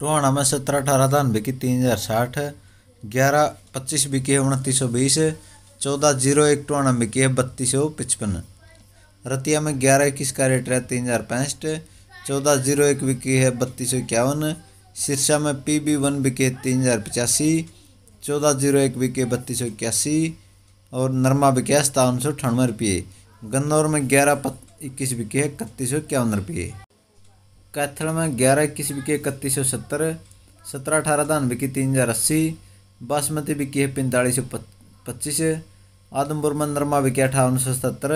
टोहाना में सत्रह अठारह धान बिकी तीन हज़ार साठ ग्यारह पच्चीस बिकी है उनतीस सौ बीस चौदह जीरो एक टोहा में बिकी है बत्तीस सौ पचपन रतिया में ग्यारह इक्कीस का रेट रहा तीन हज़ार पैंसठ चौदह जीरो एक बिकी है बत्तीस सौ इक्यावन सिरसा में पी बी वन बिके तीन हज़ार पचासी चौदह जीरो एक बिके बत्तीस सौ इक्यासी और नरमा बिके सतावन सौ अठानवे रुपये गन्नौर में ग्यारह इक्कीस बिके है इकतीस सौ इक्यावन रुपये कैथल में ग्यारह इक्कीस बिके इकतीस सौ सत्तर सत्रह अठारह धान बिकी तीन हज़ार अस्सी बासमती बिकी है पैंतालीस सौ पच्चीस आदमपुर में नरमा बिकी अठावन सौ सतर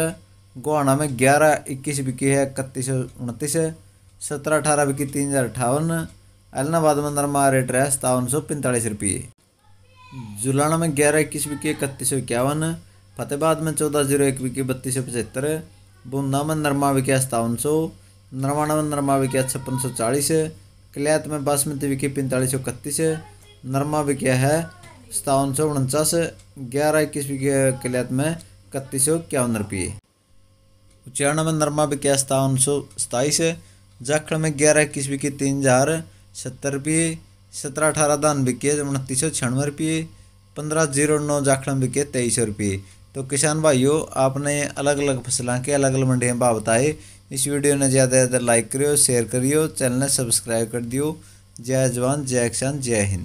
गोहाना में ग्यारह इक्कीस बिकी है इकतीस सौ उनतीस सत्रह अठारह बिकी तीन हज़ार अठावन एलनाबाद में नरमा रेट रहा सतावन सौ पैंतालीस रुपये जुलाना में ग्यारह इक्कीस बिकी इकतीस सौ इक्यावन फतेहबाद में चौदह जीरो एक बिकी बत्तीस सौ पचहत्तर बूंदा में नरमा बिकी सतावन सौ नरमानवे नरमा क्या छप्पन सौ चालीस है कल्यात में बासमती विखे पैंतालीस सौ इकतीस है नरमा विक्या है सतावन सौ उनचास ग्यारह इक्कीस विक्या कलैत में इकतीस सौ इक्यावन रुपये उच्चारण में नरमा विक्या सतावन सौ सताईस है जाखड़ में ग्यारह इक्कीस विकी तीन हजार सत्तर रुपये सत्रह अठारह दान बिके उनतीस सौ छियानवे रुपये पंद्रह जीरो नौ जाखड़ में बिके तेईस सौ रुपये तो किसान भाइयों आपने अलग अलग फसलों के अलग अलग मंडियों में भाव बताए इस वीडियो ने ज़्यादा से ज़्यादा लाइक करियो शेयर करियो चैनल ने सब्सक्राइब कर दियो जय जवान जय किसान जय हिंद